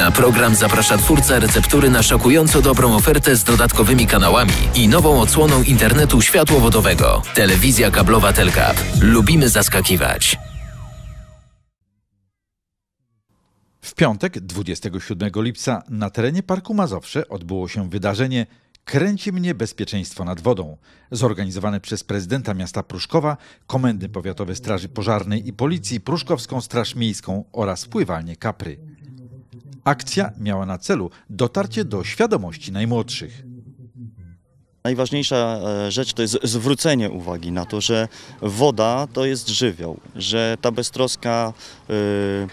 Na program zaprasza twórca receptury na szokująco dobrą ofertę z dodatkowymi kanałami i nową odsłoną internetu światłowodowego. Telewizja kablowa Telkap. Lubimy zaskakiwać. W piątek, 27 lipca, na terenie Parku Mazowsze odbyło się wydarzenie Kręci mnie bezpieczeństwo nad wodą, zorganizowane przez prezydenta miasta Pruszkowa, Komendy Powiatowe Straży Pożarnej i Policji, Pruszkowską Straż Miejską oraz Pływalnię Kapry. Akcja miała na celu dotarcie do świadomości najmłodszych. Najważniejsza e, rzecz to jest zwrócenie uwagi na to, że woda to jest żywioł, że ta beztroska. Y,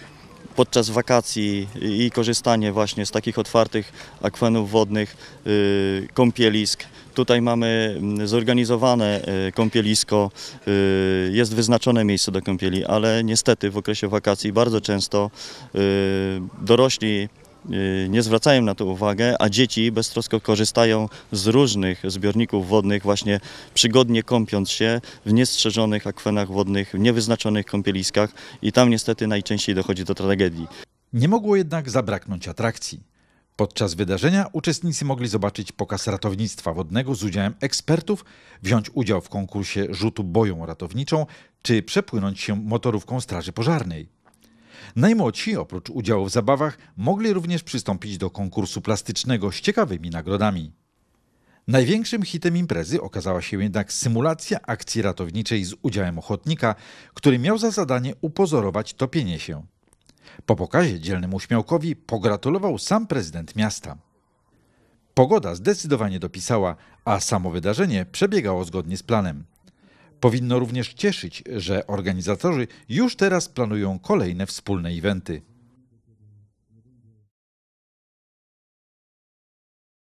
podczas wakacji i korzystanie właśnie z takich otwartych akwenów wodnych, y, kąpielisk. Tutaj mamy mm, zorganizowane y, kąpielisko, y, jest wyznaczone miejsce do kąpieli, ale niestety w okresie wakacji bardzo często dorośli Y, nie zwracają na to uwagę, a dzieci beztrosko korzystają z różnych zbiorników wodnych, właśnie przygodnie kąpiąc się w niestrzeżonych akwenach wodnych, w niewyznaczonych kąpieliskach i tam niestety najczęściej dochodzi do tragedii. Nie mogło jednak zabraknąć atrakcji. Podczas wydarzenia uczestnicy mogli zobaczyć pokaz ratownictwa wodnego z udziałem ekspertów, wziąć udział w konkursie rzutu boją ratowniczą czy przepłynąć się motorówką Straży Pożarnej. Najmłodsi, oprócz udziału w zabawach, mogli również przystąpić do konkursu plastycznego z ciekawymi nagrodami. Największym hitem imprezy okazała się jednak symulacja akcji ratowniczej z udziałem ochotnika, który miał za zadanie upozorować topienie się. Po pokazie dzielnemu śmiałkowi pogratulował sam prezydent miasta. Pogoda zdecydowanie dopisała, a samo wydarzenie przebiegało zgodnie z planem. Powinno również cieszyć, że organizatorzy już teraz planują kolejne wspólne eventy.